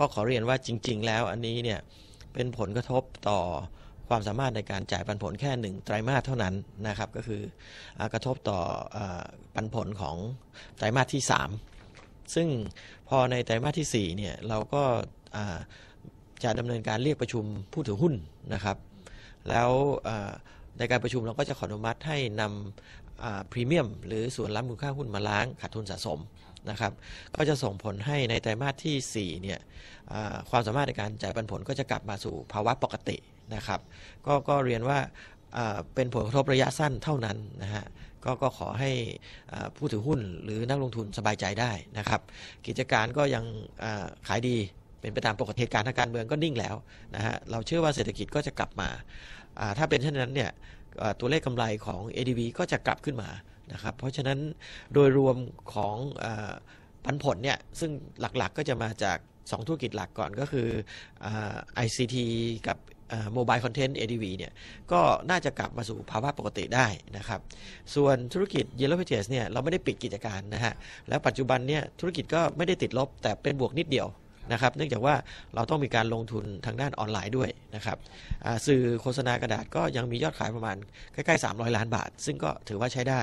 ก็ขอเรียนว่าจริง ๆแล้วอันนี้เนี่ยเป็นผลกระทบต่อความสามารถในการจ่ายปันผลแค่หนึ่งไตรมาสเท่านั้นนะครับก็คือกระทบต่อปันผลของไตรมาสที่ 3 ซึ่งพอในไตรมาสที่4เนี่ยเราก็จะดำเนินการเรียกประชุมผู้ถือหุ้นนะครับ แล้วในการประชุมเราก็จะขออนุมัติให้นำพรีเมียม หรือส่วนรับมูลค่าหุ้นมาล้างขาดทุนสะสมนะครับก็จะส่งผลให้ในไตรมาสที่4เนี่ยความสามารถในการจ่ายปันผลก็จะกลับมาสู่ภาวะปกตินะครับ ก็ก็เรียนว่าเป็นผลกระทบระยะสั้นเท่านั้นนะฮะกก็ขอให้ผู้ถือหุ้นหรือนักลงทุนสบายใจได้นะครับ กิจการก็ยังขายดีเป็นไปตามปกติการทางการเมืองก็นิ่งแล้วนะฮะ เราเชื่อว่าเศรษฐกิจก็จะกลับมา ถ้าเป็นเช่นนั้นเนี่ยตัวเลขกำไรของ ADB ก็จะกลับขึ้นมานะครับ เพราะฉะนั้นโดยรวมของปันผลเนี่ยซึ่งหลักๆก็จะมาจาก 2 ธุรกิจหลักก่อนก็คือ ICT กับโมบายคอนเทนต์ ADV เนี่ยก็น่าจะกลับมาสู่ภาวะปกติได้นะครับ ส่วนธุรกิจ Yellow Pages เนี่ยเราไม่ได้ปิดกิจการนะฮะ แล้วปัจจุบันเนี่ยธุรกิจก็ไม่ได้ติดลบแต่เป็นบวกนิดเดียวนะครับเนื่องจากว่าเราต้องมีการลงทุนทางด้านออนไลน์ด้วยนะครับสื่อโฆษณากระดาษก็ยังมียอดขายประมาณใกล้ๆ300 ล้านบาท ซึ่งก็ถือว่าใช้ได้